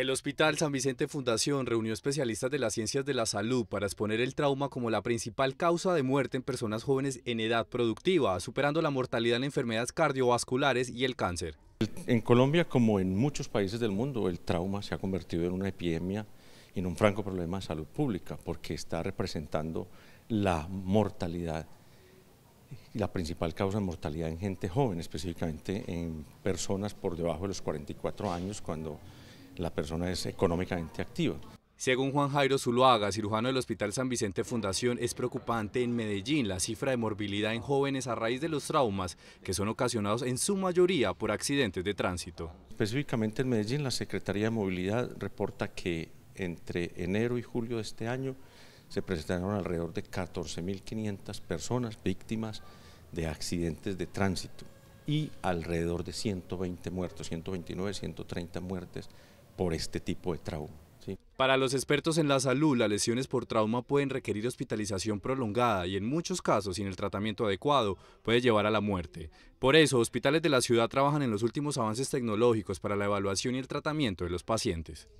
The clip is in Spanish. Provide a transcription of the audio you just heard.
El Hospital San Vicente Fundación reunió especialistas de las ciencias de la salud para exponer el trauma como la principal causa de muerte en personas jóvenes en edad productiva, superando la mortalidad en enfermedades cardiovasculares y el cáncer. En Colombia, como en muchos países del mundo, el trauma se ha convertido en una epidemia, en un franco problema de salud pública, porque está representando la mortalidad, la principal causa de mortalidad en gente joven, específicamente en personas por debajo de los 44 años, cuando la persona es económicamente activa. Según Juan Jairo Zuluaga, cirujano del Hospital San Vicente Fundación, es preocupante en Medellín la cifra de morbilidad en jóvenes a raíz de los traumas que son ocasionados en su mayoría por accidentes de tránsito. Específicamente en Medellín, la Secretaría de Movilidad reporta que entre enero y julio de este año se presentaron alrededor de 14.500 personas víctimas de accidentes de tránsito y alrededor de 120 muertos, 129, 130 muertes por este tipo de trauma. Para los expertos en la salud, las lesiones por trauma pueden requerir hospitalización prolongada y en muchos casos, sin el tratamiento adecuado, puede llevar a la muerte. Por eso, hospitales de la ciudad trabajan en los últimos avances tecnológicos para la evaluación y el tratamiento de los pacientes.